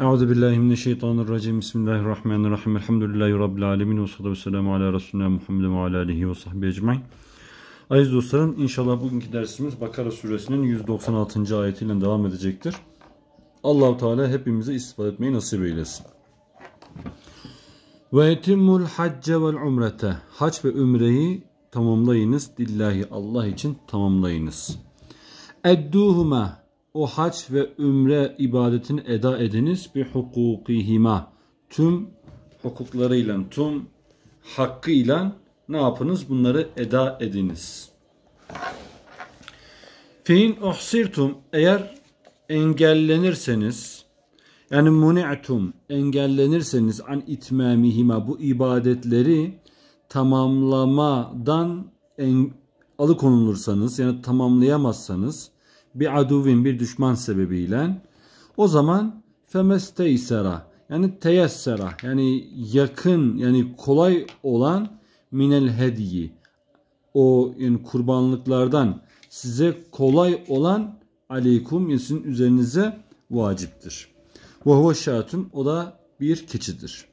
Euzu billahi mineşşeytanirracim. Bismillahirrahmanirrahim. Elhamdülillahi rabbil alamin ve sallallahu selamu ala resulina Muhammed ve ala alihi ve sahbi ecmaîn. Aziz dostlarım inşallah bugünkü dersimiz Bakara suresinin 196. ayetiyle devam edecektir. Allahu Teala hepimize istifade etmeyi nasip eylesin. Ve etimul hacce vel umrete. Hac ve ümreyi tamamlayınız. Dillahi Allah için tamamlayınız. Edduhuma o hac ve ümre ibadetini eda ediniz bir hukukihima. Tüm hukuklarıyla, tüm hakkıyla ne yapınız? Bunları eda ediniz. Fin uhsirtum eğer engellenirseniz yani muni'tum engellenirseniz an itmamihima bu ibadetleri tamamlamadan en, alıkonulursanız yani tamamlayamazsanız bir aduvin bir düşman sebebiyle o zaman femeste isera yani teyessera yani yakın yani kolay olan minel hediyi o yani kurbanlıklardan size kolay olan aleykum sizin üzerinize vaciptir. Ve huve şatun o da bir keçidir.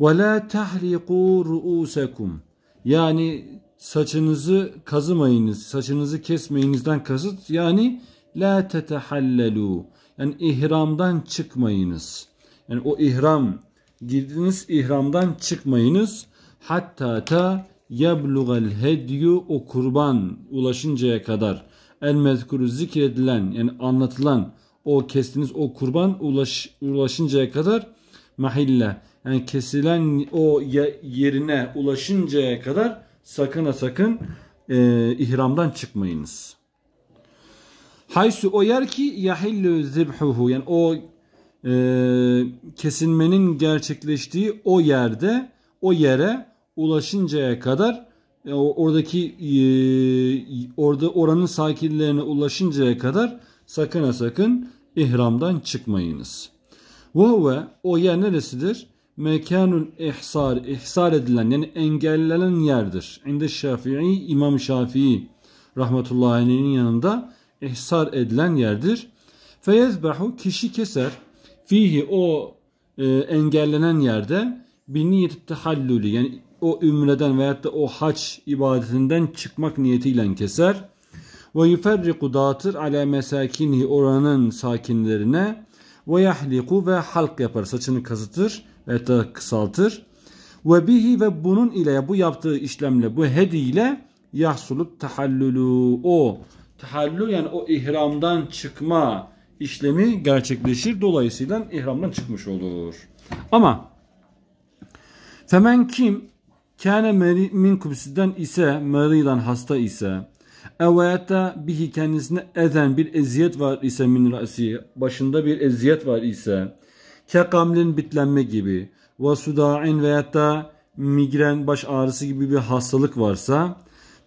Ve la tahriqu ruusakum yani saçınızı kazımayınız, saçınızı kesmeyinizden kasıt yani la tetehallelu. Yani ihramdan çıkmayınız. Yani o ihram girdiniz ihramdan çıkmayınız. Hatta ta yablugal hedyu o kurban ulaşıncaya kadar el mezkuru zikredilen yani anlatılan o kestiniz o kurban ulaş, ulaşıncaya kadar mahille yani kesilen o yerine ulaşıncaya kadar sakın ha sakın e, ihramdan çıkmayınız. Haysu o yer ki yahillu zibhuhu yani o e, kesilmenin gerçekleştiği o yerde o yere ulaşıncaya kadar e, oradaki e, orada oranın sakinlerine ulaşıncaya kadar sakın ha sakın ihramdan çıkmayınız. Ve o yer neresidir? mekanul ihsar, ihsar edilen yani engellenen yerdir. İnde Şafii, İmam Şafii rahmetullahi aleyhinin yanında ihsar edilen yerdir. Feyezbehu kişi keser fihi o e, engellenen yerde bir niyet tahallülü yani o ümreden veyahut da o haç ibadetinden çıkmak niyetiyle keser. Ve yuferriku dağıtır ale mesakinhi oranın sakinlerine ve yahliku ve halk yapar saçını kazıtır eta kısaltır. Ve bihi ve bunun ile bu yaptığı işlemle bu hediyle yahsulup tahallulu o tahallül yani o ihramdan çıkma işlemi gerçekleşir. Dolayısıyla ihramdan çıkmış olur. Ama femen kim kâne min kubsüden ise maridan hasta ise evveyette bihi kendisine eden bir eziyet var ise min başında bir eziyet var ise Kekamlin bitlenme gibi ve sudain veyahut da migren baş ağrısı gibi bir hastalık varsa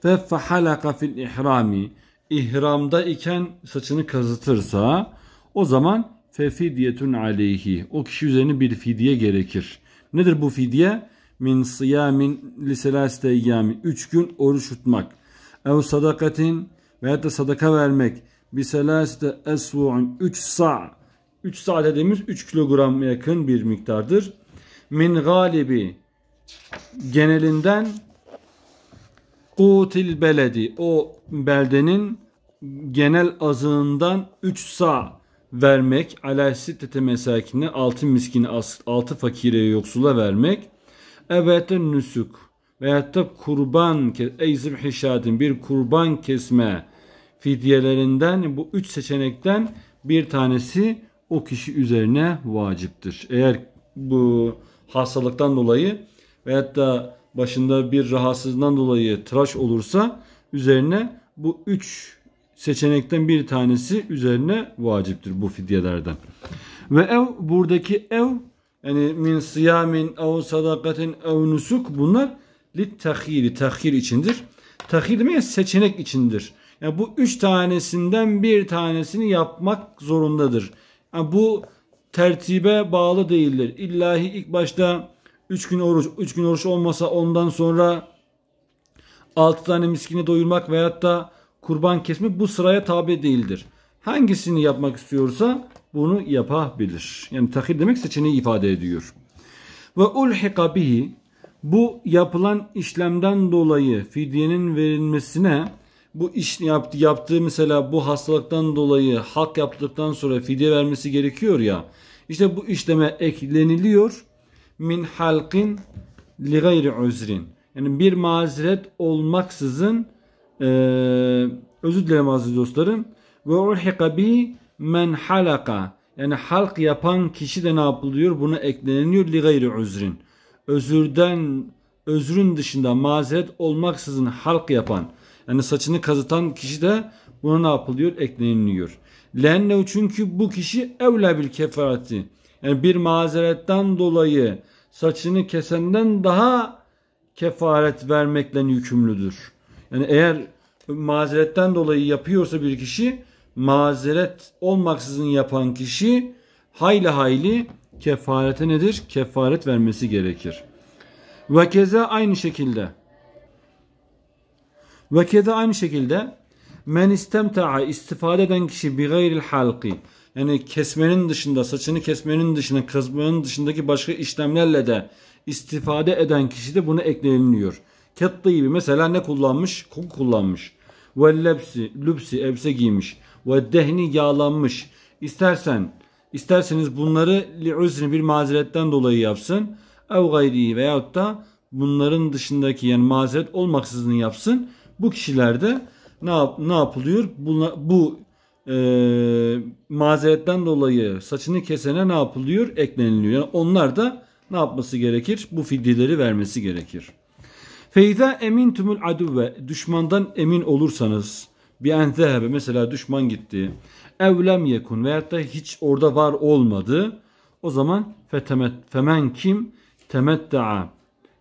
ve fahalaka fil ihrami ihramda iken saçını kazıtırsa o zaman fefidiyetun aleyhi o kişi üzerine bir fidye gerekir. Nedir bu fidye? Min siyamin liselâste eyyâmin. Üç gün oruç tutmak. Ev sadakatin veyahut da sadaka vermek. Biselâste esvu'un. Üç sa' 3 saat demir 3 kilogram yakın bir miktardır. Min galibi genelinden kutil beledi o beldenin genel azığından 3 sa vermek aleyhsittete mesakine 6 miskini, 6 fakire yoksula vermek evet nüsük veyahut da kurban ey zibhişatin bir kurban kesme fidyelerinden bu 3 seçenekten bir tanesi o kişi üzerine vaciptir. Eğer bu hastalıktan dolayı veyahut da başında bir rahatsızlığından dolayı tıraş olursa üzerine bu üç seçenekten bir tanesi üzerine vaciptir bu fidyelerden. Ve ev buradaki ev yani min siyamin ev sadakatin ev nusuk bunlar lit tahiri tahir içindir. Tahir demeye seçenek içindir. Yani bu üç tanesinden bir tanesini yapmak zorundadır. Yani bu tertibe bağlı değildir. İllahi ilk başta 3 gün oruç, 3 gün oruç olmasa ondan sonra 6 tane miskini doyurmak veyahut da kurban kesmek bu sıraya tabi değildir. Hangisini yapmak istiyorsa bunu yapabilir. Yani takir demek seçeneği ifade ediyor. Ve ulhika bihi bu yapılan işlemden dolayı fidyenin verilmesine bu iş yaptı, yaptığı mesela bu hastalıktan dolayı halk yaptıktan sonra fidye vermesi gerekiyor ya. İşte bu işleme ekleniliyor. Min halkin li gayri özrin. Yani bir mazeret olmaksızın e, özür dilerim aziz dostlarım. Ve urhika bi men halaka. Yani halk yapan kişi de ne yapılıyor? Buna ekleniliyor li gayri özrin. Özürden özrün dışında mazeret olmaksızın halk yapan. Yani saçını kazıtan kişi de buna ne yapılıyor? Ekleniliyor. Lennev çünkü bu kişi evle bil kefareti. Yani bir mazeretten dolayı saçını kesenden daha kefaret vermekle yükümlüdür. Yani eğer mazeretten dolayı yapıyorsa bir kişi mazeret olmaksızın yapan kişi hayli hayli kefarete nedir? Kefaret vermesi gerekir. Ve keza aynı şekilde ve keda aynı şekilde men istemta'a istifade eden kişi bi gayril halqi yani kesmenin dışında saçını kesmenin dışında kazmanın dışındaki başka işlemlerle de istifade eden kişi de bunu ekleniliyor. Kattı gibi mesela ne kullanmış? Koku kullanmış. Ve lepsi, lüpsi, elbise giymiş. Ve dehni yağlanmış. İstersen, isterseniz bunları li'uzni bir mazeretten dolayı yapsın. Ev gayri veyahut da bunların dışındaki yani mazeret olmaksızın yapsın. Bu kişilerde ne, yap, ne yapılıyor? Buna, bu e, mazeretten dolayı saçını kesene ne yapılıyor? Ekleniliyor. Yani onlar da ne yapması gerekir? Bu fidyeleri vermesi gerekir. Feyda emin tümül aduve düşmandan emin olursanız bir entehebe mesela düşman gitti. Evlem yekun veyahut da hiç orada var olmadı. O zaman fetemet femen kim temetta'a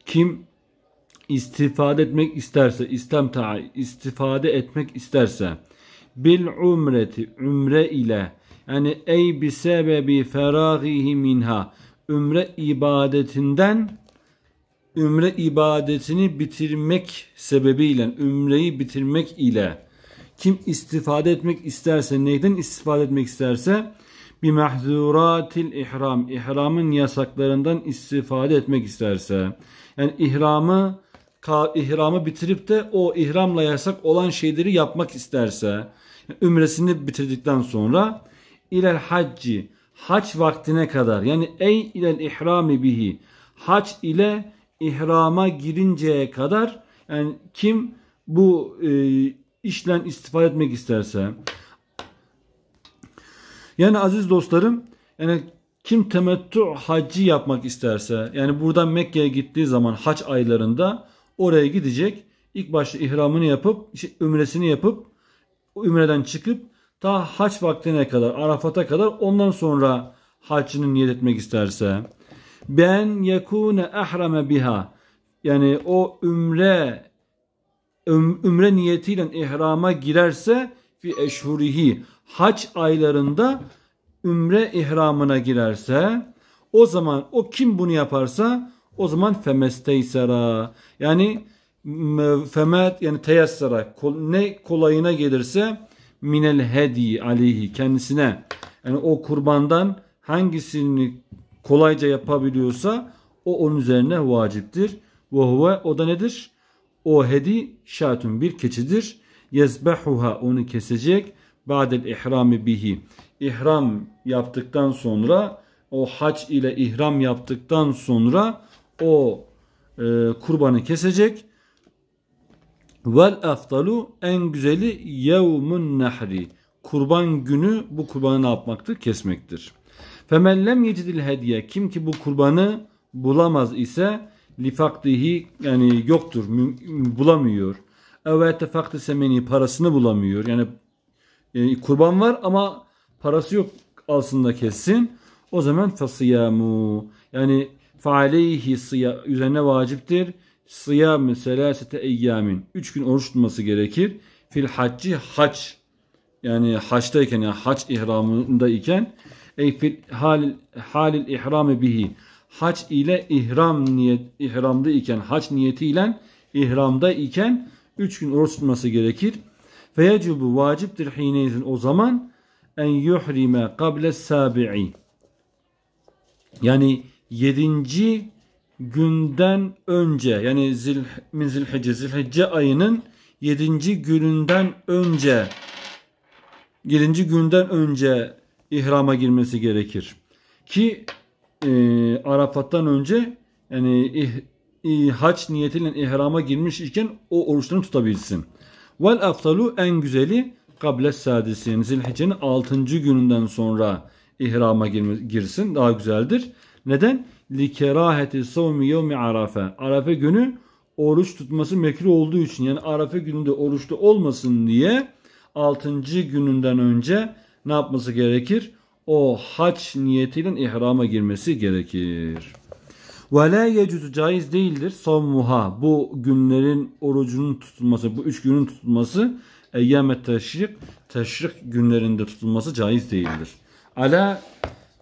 kim istifade etmek isterse, istemta istifade etmek isterse bil umreti umre ile yani ey bi sebebi ferahihi minha umre ibadetinden ümre ibadetini bitirmek sebebiyle, ümreyi bitirmek ile kim istifade etmek isterse, neyden istifade etmek isterse bir mahzuratil ihram, ihramın yasaklarından istifade etmek isterse. Yani ihramı ihramı bitirip de o ihramla yasak olan şeyleri yapmak isterse ümresini bitirdikten sonra iler hacci haç vaktine kadar yani ey ilel ihrami bihi haç ile ihrama girinceye kadar yani kim bu e, işten istifade etmek isterse yani aziz dostlarım yani kim temettü hacci yapmak isterse yani buradan Mekke'ye gittiği zaman haç aylarında Oraya gidecek. İlk başta ihramını yapıp, işte ümresini yapıp, ümreden çıkıp ta haç vaktine kadar, Arafat'a kadar ondan sonra haçını niyet etmek isterse. Ben yekune ehrame biha. Yani o ümre ümre niyetiyle ihrama girerse fi eşhurihi haç aylarında ümre ihramına girerse o zaman o kim bunu yaparsa o zaman femesteysera yani femet yani teyassara ne kolayına gelirse minel hedi aleyhi kendisine yani o kurbandan hangisini kolayca yapabiliyorsa o onun üzerine vaciptir. Ve huve o da nedir? O hedi şatun bir keçidir. Yezbehuha onu kesecek. Ba'del ihrami bihi. İhram yaptıktan sonra o hac ile ihram yaptıktan sonra o e, kurbanı kesecek. Vel eftalu en güzeli yevmun nehri. Kurban günü bu kurbanı ne yapmaktır? Kesmektir. Femen lem yecidil hediye. Kim ki bu kurbanı bulamaz ise lifaktihi yani yoktur, bulamıyor. Evet tefakti semeni parasını bulamıyor. Yani e, kurban var ama parası yok alsın da kessin. O zaman fasiyamu yani Faaleyhi sıya üzerine vaciptir. Sıya mesela sete eyyamin. Üç gün oruç tutması gerekir. Fil haccı haç. Yani haçtayken yani haç ihramındayken ey fil hal halil ihrami bihi. Haç ile ihram niyet ihramda iken haç niyetiyle ihramda iken üç gün oruç tutması gerekir. Feyecibu vaciptir hineyizin o zaman en yuhrime kable sabi'i. Yani 7. günden önce yani zil, min zilhicce, zilhicce ayının 7. gününden önce 7. günden önce ihrama girmesi gerekir. Ki e, Arafat'tan önce yani ih, haç niyetiyle ihrama girmiş iken o oruçlarını tutabilsin. Vel aftalu en güzeli kable sadisin. Zilhicce'nin 6. gününden sonra ihrama girsin daha güzeldir. Neden? Likeraheti savmi yevmi arafe. Arafe günü oruç tutması mekruh olduğu için yani arafe gününde oruçlu olmasın diye 6. gününden önce ne yapması gerekir? O haç niyetiyle ihrama girmesi gerekir. Ve la yecuzu caiz değildir. Savmuha bu günlerin orucunun tutulması, bu üç günün tutulması eyyame teşrik, teşrik günlerinde tutulması caiz değildir. Ala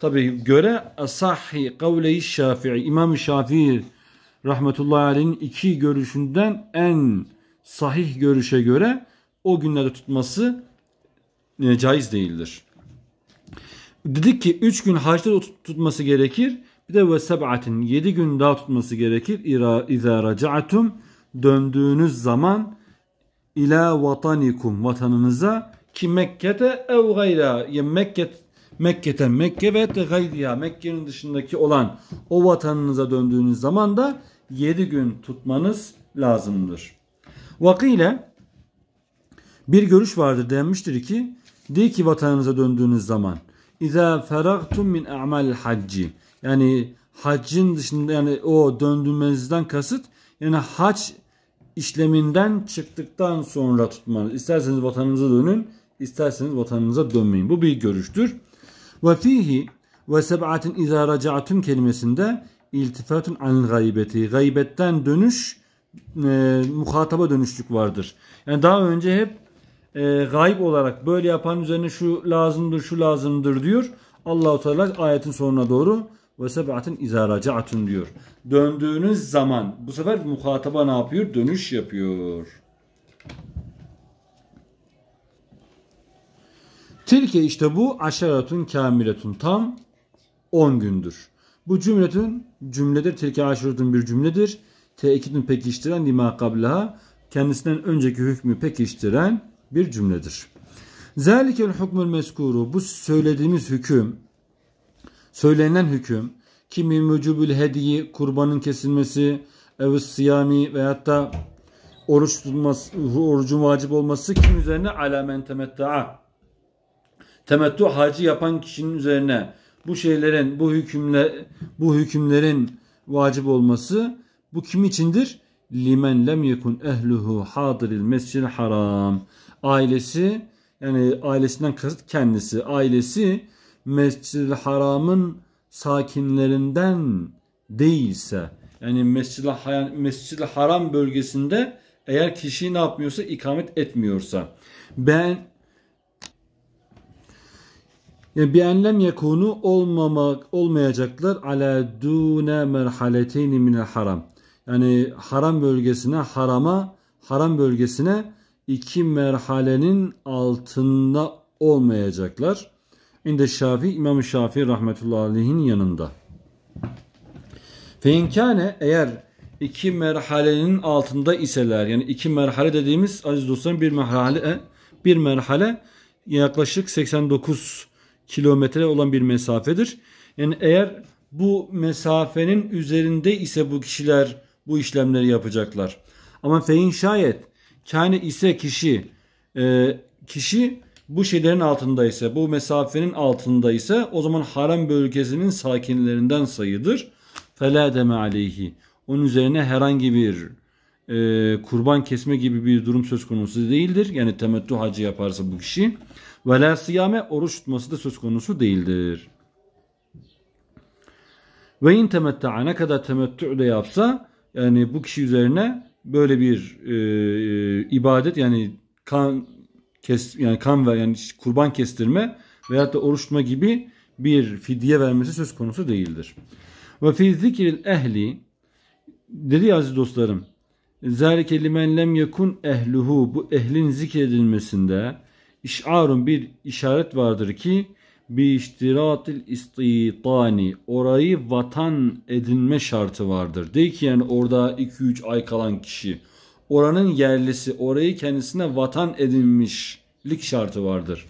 Tabi göre asahhi kavleyi şafii. İmam Şafii rahmetullahi aleyh'in iki görüşünden en sahih görüşe göre o günlerde tutması e, caiz değildir. Dedik ki üç gün haçta tutması gerekir. Bir de ve seb'atin yedi gün daha tutması gerekir. İza raca'tum döndüğünüz zaman ila vatanikum vatanınıza ki Mekke'de ev gayra ya Mekke Mekke'ten Mekke ve gayriya Mekke'nin dışındaki olan o vatanınıza döndüğünüz zaman da 7 gün tutmanız lazımdır. Vakile bir görüş vardır denmiştir ki de ki vatanınıza döndüğünüz zaman İza feragtum min a'mal hacci yani haccın dışında yani o döndürmenizden kasıt yani hac işleminden çıktıktan sonra tutmanız. İsterseniz vatanınıza dönün, isterseniz vatanınıza dönmeyin. Bu bir görüştür. Ve fihi ve seb'atin izâ raca'tum kelimesinde iltifatun an gaybeti. Gaybetten dönüş, e, muhataba dönüşlük vardır. Yani daha önce hep e, gayb olarak böyle yapan üzerine şu lazımdır, şu lazımdır diyor. Allahu Teala ayetin sonuna doğru ve izaracı atın diyor. Döndüğünüz zaman bu sefer muhataba ne yapıyor? Dönüş yapıyor. Tilke işte bu aşeratun kamiletun tam 10 gündür. Bu cümletün cümledir. Tilke aşeratun bir cümledir. Tekidün pekiştiren lima kablaha kendisinden önceki hükmü pekiştiren bir cümledir. Zelikel hukmul meskuru bu söylediğimiz hüküm söylenen hüküm kimi mücübül hediyi kurbanın kesilmesi evs siyami veyahut da oruç tutulması, orucun vacip olması kim üzerine alamen temetta'a temettü hacı yapan kişinin üzerine bu şeylerin, bu hükümler, bu hükümlerin vacip olması bu kim içindir? Limen lem yekun ehluhu hadiril mescid haram. Ailesi yani ailesinden kasıt kendisi. Ailesi mescid haramın sakinlerinden değilse yani mescid mescid haram bölgesinde eğer kişi ne yapmıyorsa ikamet etmiyorsa ben yani bir enlem yekunu olmamak olmayacaklar ala dune merhaleteyni minel haram. Yani haram bölgesine harama haram bölgesine iki merhalenin altında olmayacaklar. İnde Şafi İmam Şafi rahmetullahi aleyhin yanında. Feinkane eğer iki merhalenin altında iseler yani iki merhale dediğimiz aziz dostlarım bir merhale bir merhale yaklaşık 89 kilometre olan bir mesafedir. Yani eğer bu mesafenin üzerinde ise bu kişiler bu işlemleri yapacaklar. Ama fein şayet kâne ise kişi e, kişi bu şeylerin altında ise, bu mesafenin altında ise, o zaman harem bölgesinin sakinlerinden sayıdır. Fela deme aleyhi. Onun üzerine herhangi bir e, kurban kesme gibi bir durum söz konusu değildir. Yani temettü hacı yaparsa bu kişi. Ve la siyame oruç tutması da söz konusu değildir. Ve in temetta'a ne kadar temettü de yapsa yani bu kişi üzerine böyle bir e, e, ibadet yani kan kes yani kan ver yani kurban kestirme veyahut da oruç tutma gibi bir fidye vermesi söz konusu değildir. Ve fi zikril ehli dedi aziz dostlarım Zalike limen lem yekun ehluhu bu ehlin zikredilmesinde işarun bir işaret vardır ki bi iştiratil istitani orayı vatan edinme şartı vardır. De ki yani orada 2-3 ay kalan kişi oranın yerlisi orayı kendisine vatan edinmişlik şartı vardır.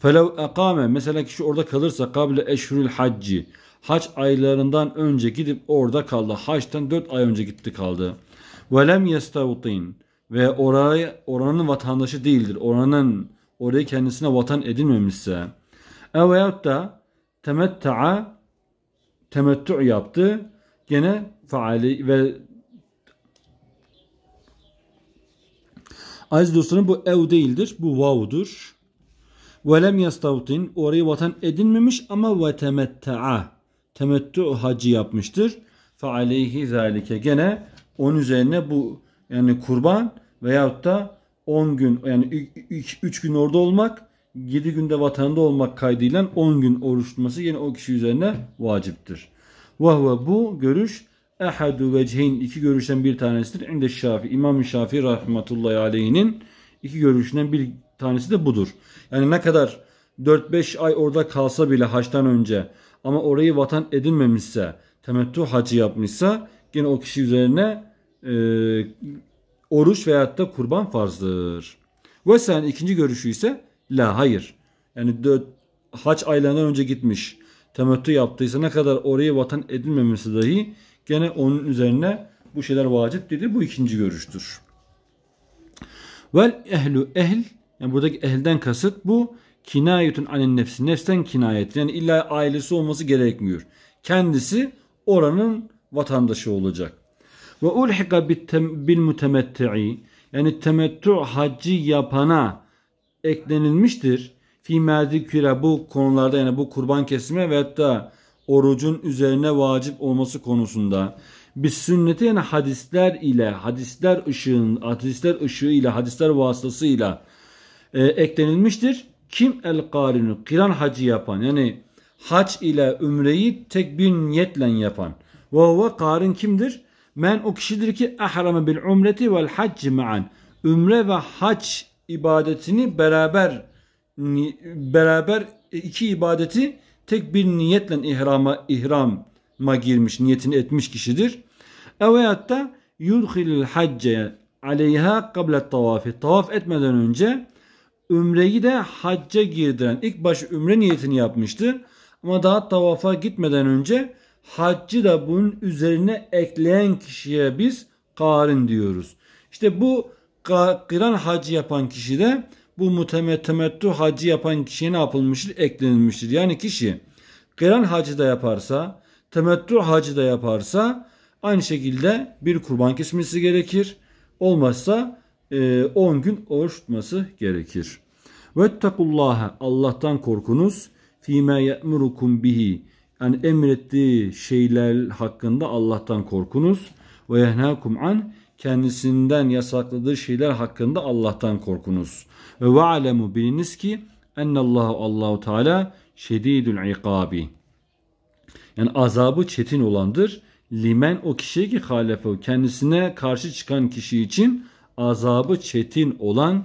Felev ekame mesela kişi orada kalırsa kable eşhurul hacci hac aylarından önce gidip orada kaldı. Haçtan 4 ay önce gitti kaldı. Velem lem yestavutin ve orayı oranın vatandaşı değildir. Oranın orayı kendisine vatan edinmemişse. E veyahut da temetta'a temettu yaptı. Gene faali ve Aziz dostlarım bu ev değildir. Bu vavudur. Velem lem yastavtin orayı vatan edinmemiş ama ve temetta'a temettu hacı yapmıştır. Fe aleyhi zalike gene onun üzerine bu yani kurban veyahut da 10 gün yani 3 gün orada olmak 7 günde vatanda olmak kaydıyla 10 gün oruç tutması yine o kişi üzerine vaciptir. Vahve bu görüş ehadu vecihin iki görüşten bir tanesidir. İnde Şafi İmam Şafii rahmetullahi aleyhinin iki görüşünden bir tanesi de budur. Yani ne kadar 4-5 ay orada kalsa bile haçtan önce ama orayı vatan edinmemişse, temettü hacı yapmışsa Yine o kişi üzerine e, oruç veyahut da kurban farzdır. Ve sen ikinci görüşü ise la hayır. Yani dört, haç aylarından önce gitmiş temettü yaptıysa ne kadar oraya vatan edilmemesi dahi gene onun üzerine bu şeyler vacip dedi. Bu ikinci görüştür. Vel ehlu ehl yani buradaki ehlden kasıt bu kinayetun anen nefsi. Nefsten kinayet. Yani illa ailesi olması gerekmiyor. Kendisi oranın vatandaşı olacak. Ve ulhika bil mutemetti'i yani temettü hacı yapana eklenilmiştir. Fi meziküre bu konularda yani bu kurban kesme ve hatta orucun üzerine vacip olması konusunda biz sünneti yani hadisler ile hadisler ışığın hadisler ışığı ile hadisler vasıtasıyla e, eklenilmiştir. Kim el karinu kiran hacı yapan yani hac ile ümreyi tek bir niyetle yapan ve huve karın kimdir? Men o kişidir ki ahrame bil umreti vel hacci ma'an. Ümre ve hac ibadetini beraber beraber iki ibadeti tek bir niyetle ihrama ihrama girmiş, niyetini etmiş kişidir. Evet da yudhilul hacce aleyha kable tavafi. Tavaf etmeden önce ümreyi de hacca girdiren ilk baş ümre niyetini yapmıştı. Ama daha tavafa gitmeden önce haccı da bunun üzerine ekleyen kişiye biz karin diyoruz. İşte bu kıran hacı yapan kişi de bu mutemettu hacı yapan kişiye ne yapılmıştır? Eklenilmiştir. Yani kişi kıran hacı da yaparsa, temettü hacı da yaparsa aynı şekilde bir kurban kesmesi gerekir. Olmazsa 10 e, gün oruç tutması gerekir. Vettakullaha Allah'tan korkunuz. Fîmâ ye'murukum bihi yani emrettiği şeyler hakkında Allah'tan korkunuz. Ve yehnakum an kendisinden yasakladığı şeyler hakkında Allah'tan korkunuz. Ve ve'lemu biliniz ki ennallahu Allahu Teala şedidül ikabi. Yani azabı çetin olandır. Limen o kişiye ki halefe kendisine karşı çıkan kişi için azabı çetin olan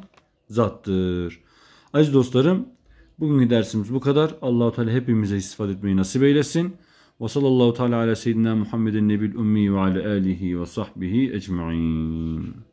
zattır. Aziz dostlarım Bugünkü dersimiz bu kadar. Allahu Teala hepimize istifade etmeyi nasip eylesin. Ve sallallahu teala ala seyyidina Muhammedin nebil ummi ve ala alihi ve sahbihi ecma'in.